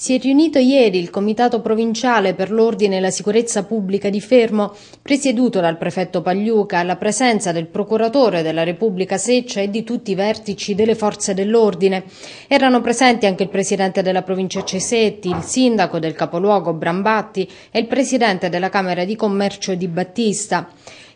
Si è riunito ieri il Comitato Provinciale per l'Ordine e la Sicurezza Pubblica di Fermo, presieduto dal prefetto Pagliuca, alla presenza del procuratore della Repubblica Seccia e di tutti i vertici delle forze dell'ordine. Erano presenti anche il presidente della provincia Cesetti, il sindaco del capoluogo Brambatti e il presidente della Camera di Commercio di Battista.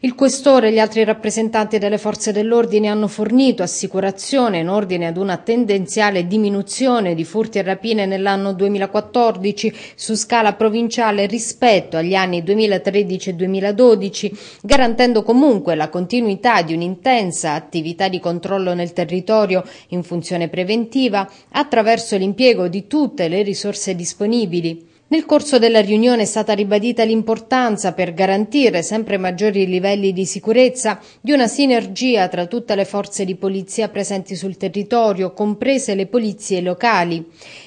Il questore e gli altri rappresentanti delle forze dell'ordine hanno fornito assicurazione in ordine ad una tendenziale diminuzione di furti e rapine nell'anno 2014 su scala provinciale rispetto agli anni 2013 e 2012, garantendo comunque la continuità di un'intensa attività di controllo nel territorio in funzione preventiva attraverso l'impiego di tutte le risorse disponibili. Nel corso della riunione è stata ribadita l'importanza per garantire sempre maggiori livelli di sicurezza di una sinergia tra tutte le forze di polizia presenti sul territorio, comprese le polizie locali.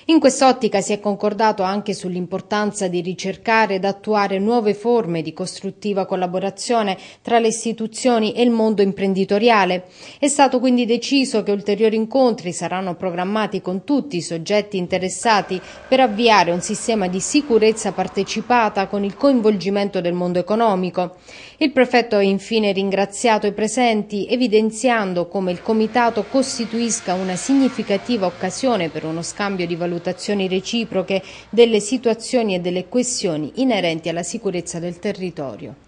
In quest'ottica si è concordato anche sull'importanza di ricercare ed attuare nuove forme di costruttiva collaborazione tra le istituzioni e il mondo imprenditoriale. È stato quindi deciso che ulteriori incontri saranno programmati con tutti i soggetti interessati per avviare un sistema di sicurezza sicurezza partecipata con il coinvolgimento del mondo economico. Il prefetto ha infine ringraziato i presenti evidenziando come il comitato costituisca una significativa occasione per uno scambio di valutazioni reciproche delle situazioni e delle questioni inerenti alla sicurezza del territorio.